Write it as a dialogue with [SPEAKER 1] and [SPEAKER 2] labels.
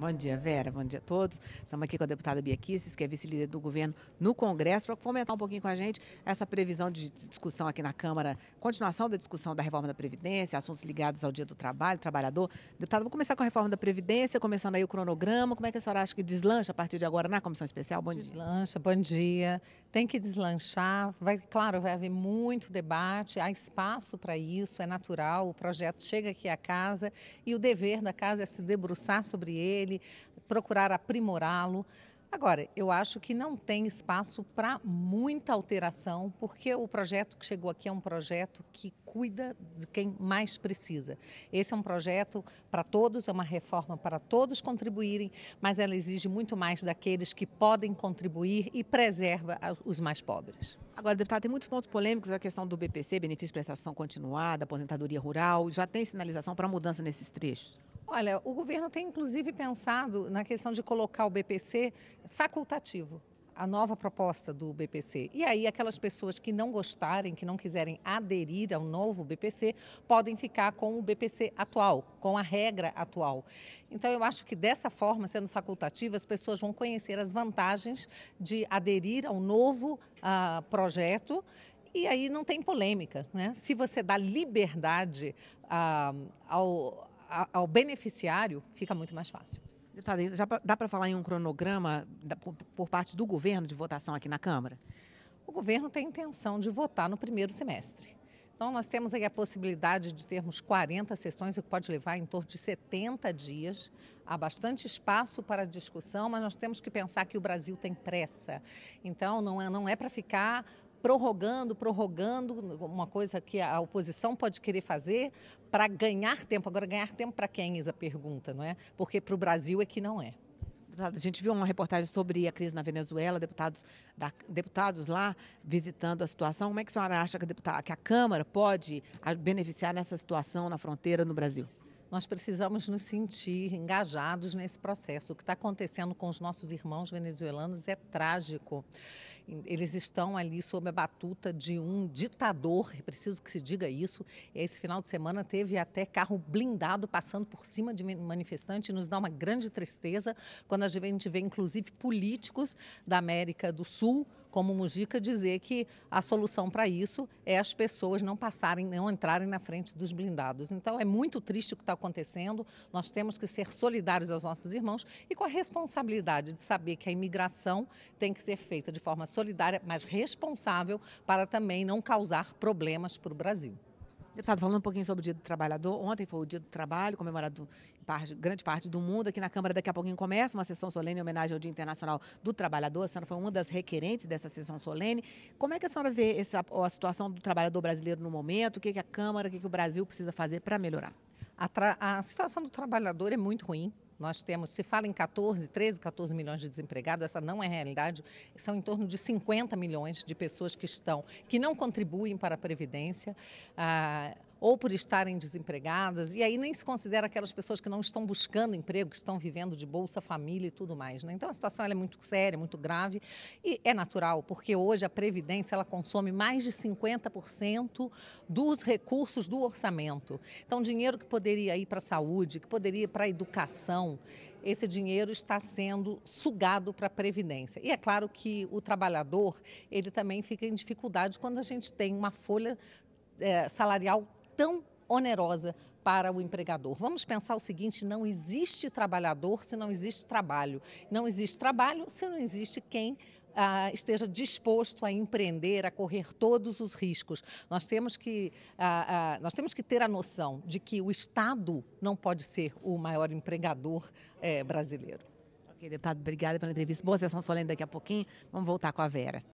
[SPEAKER 1] Bom dia, Vera. Bom dia a todos. Estamos aqui com a deputada Bia Kisses, que é vice-líder do governo no Congresso, para fomentar um pouquinho com a gente essa previsão de discussão aqui na Câmara, continuação da discussão da reforma da Previdência, assuntos ligados ao dia do trabalho, trabalhador. Deputada, vou começar com a reforma da Previdência, começando aí o cronograma. Como é que a senhora acha que deslancha a partir de agora na Comissão Especial? Bom deslancha, dia.
[SPEAKER 2] Deslancha, bom dia tem que deslanchar. Vai, claro, vai haver muito debate, há espaço para isso, é natural. O projeto chega aqui à casa e o dever da casa é se debruçar sobre ele, procurar aprimorá-lo. Agora, eu acho que não tem espaço para muita alteração, porque o projeto que chegou aqui é um projeto que cuida de quem mais precisa. Esse é um projeto para todos, é uma reforma para todos contribuírem, mas ela exige muito mais daqueles que podem contribuir e preserva os mais pobres.
[SPEAKER 1] Agora, deputado, tem muitos pontos polêmicos a questão do BPC, benefício de prestação continuada, aposentadoria rural, já tem sinalização para mudança nesses trechos?
[SPEAKER 2] Olha, o governo tem inclusive pensado na questão de colocar o BPC facultativo a nova proposta do BPC. E aí, aquelas pessoas que não gostarem, que não quiserem aderir ao novo BPC, podem ficar com o BPC atual, com a regra atual. Então, eu acho que dessa forma, sendo facultativa, as pessoas vão conhecer as vantagens de aderir ao novo uh, projeto. E aí não tem polêmica, né? Se você dá liberdade uh, ao, ao beneficiário, fica muito mais fácil. Deputada, já
[SPEAKER 1] dá para falar em um cronograma por, por parte do governo de votação aqui na Câmara?
[SPEAKER 2] O governo tem intenção de votar no primeiro semestre. Então, nós temos aí a possibilidade de termos 40 sessões, o que pode levar em torno de 70 dias. Há bastante espaço para discussão, mas nós temos que pensar que o Brasil tem pressa. Então, não é, não é para ficar prorrogando, prorrogando, uma coisa que a oposição pode querer fazer para ganhar tempo. Agora, ganhar tempo para quem, Isa pergunta, não é? Porque para o Brasil é que não é. A gente viu uma reportagem sobre a crise na Venezuela, deputados, da, deputados
[SPEAKER 1] lá visitando a situação. Como é que a senhora acha que a, deputada, que a Câmara pode beneficiar
[SPEAKER 2] nessa situação na fronteira no Brasil? Nós precisamos nos sentir engajados nesse processo. O que está acontecendo com os nossos irmãos venezuelanos é trágico. Eles estão ali sob a batuta de um ditador, é preciso que se diga isso. Esse final de semana teve até carro blindado passando por cima de manifestante, nos dá uma grande tristeza quando a gente vê, inclusive, políticos da América do Sul como Mujica, dizer que a solução para isso é as pessoas não passarem, não entrarem na frente dos blindados. Então é muito triste o que está acontecendo. Nós temos que ser solidários aos nossos irmãos e com a responsabilidade de saber que a imigração tem que ser feita de forma solidária solidária, mas responsável para também não causar problemas para o Brasil.
[SPEAKER 1] Deputado, falando um pouquinho sobre o Dia do Trabalhador, ontem foi o Dia do Trabalho, comemorado em parte, grande parte do mundo. Aqui na Câmara, daqui a pouquinho, começa uma sessão solene em homenagem ao Dia Internacional do Trabalhador. A senhora foi uma das requerentes dessa sessão solene. Como é que a senhora vê essa, a situação do trabalhador brasileiro no momento? O que, que a Câmara, o que, que o Brasil
[SPEAKER 2] precisa fazer para melhorar? A, a situação do trabalhador é muito ruim. Nós temos, se fala em 14, 13, 14 milhões de desempregados, essa não é realidade. São em torno de 50 milhões de pessoas que estão, que não contribuem para a Previdência. Ah, ou por estarem desempregadas, e aí nem se considera aquelas pessoas que não estão buscando emprego, que estão vivendo de Bolsa Família e tudo mais. Né? Então a situação é muito séria, muito grave, e é natural, porque hoje a Previdência ela consome mais de 50% dos recursos do orçamento. Então, dinheiro que poderia ir para a saúde, que poderia ir para a educação, esse dinheiro está sendo sugado para a Previdência. E é claro que o trabalhador, ele também fica em dificuldade quando a gente tem uma folha eh, salarial tão onerosa para o empregador. Vamos pensar o seguinte: não existe trabalhador se não existe trabalho. Não existe trabalho se não existe quem ah, esteja disposto a empreender, a correr todos os riscos. Nós temos, que, ah, ah, nós temos que ter a noção de que o Estado não pode ser o maior empregador eh, brasileiro. Ok, deputado, obrigada pela entrevista. Boa sessão solene daqui a pouquinho. Vamos voltar com a Vera.